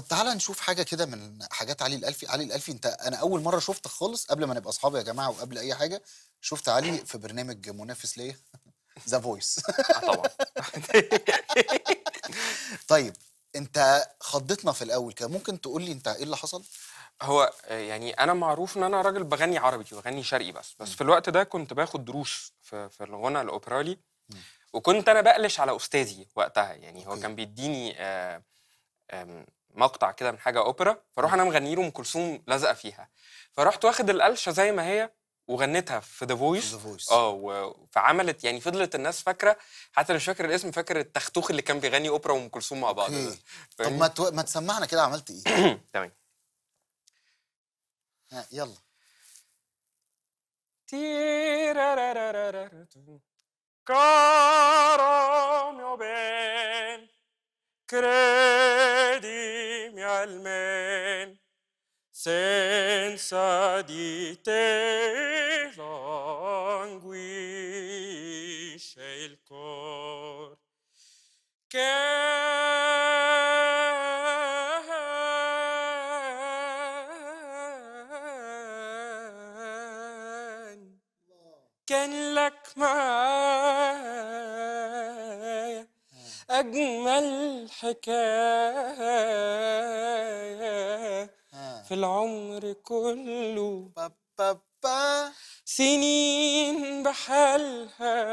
طب تعالى نشوف حاجه كده من حاجات علي الالفي علي الالفي انت انا اول مره شفتك خالص قبل ما نبقى اصحاب يا جماعه وقبل اي حاجه شفت علي في برنامج منافس ليا ذا آه، فويس طبعا طيب انت خضتنا في الاول كده ممكن تقول لي انت ايه اللي حصل هو آه، يعني انا معروف ان انا راجل بغني عربي وبغني شرقي بس بس م. في الوقت ده كنت باخد دروس في, في الغنى الاوبرالي م. وكنت انا بقلش على استاذي وقتها يعني هو كان بيديني آآ آه، آآ مقطع كده من حاجه اوبرا فاروح انا مغني له ام كلثوم لازقه فيها فرحت واخد القلشه زي ما هي وغنيتها في ذا فويس اه فعملت يعني فضلت الناس فاكره حتى مش فاكر الاسم فاكر التختوخ اللي كان بيغني اوبرا وام كلثوم مع بعض طب ما تو... ما تسمعنا كده عملت ايه تمام يلا كرام يا بين كرام almen senza di te languisce il cor che كان لك معاك أجمل آه. حكاية في العمر كله سنين بحالها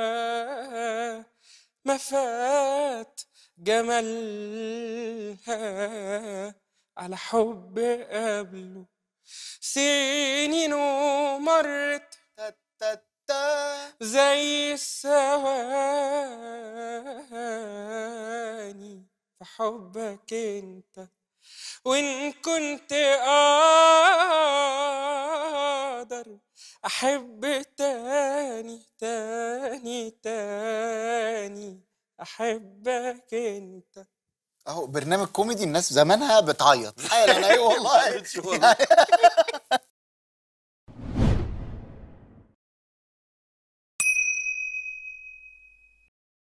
ما فات جمالها على حب قبله سنين ومرت زي السواد حبك انت وان كنت قادر احب تاني تاني تاني احبك انت اهو برنامج كوميدي الناس زمانها بتعيط حالا اي أيوه والله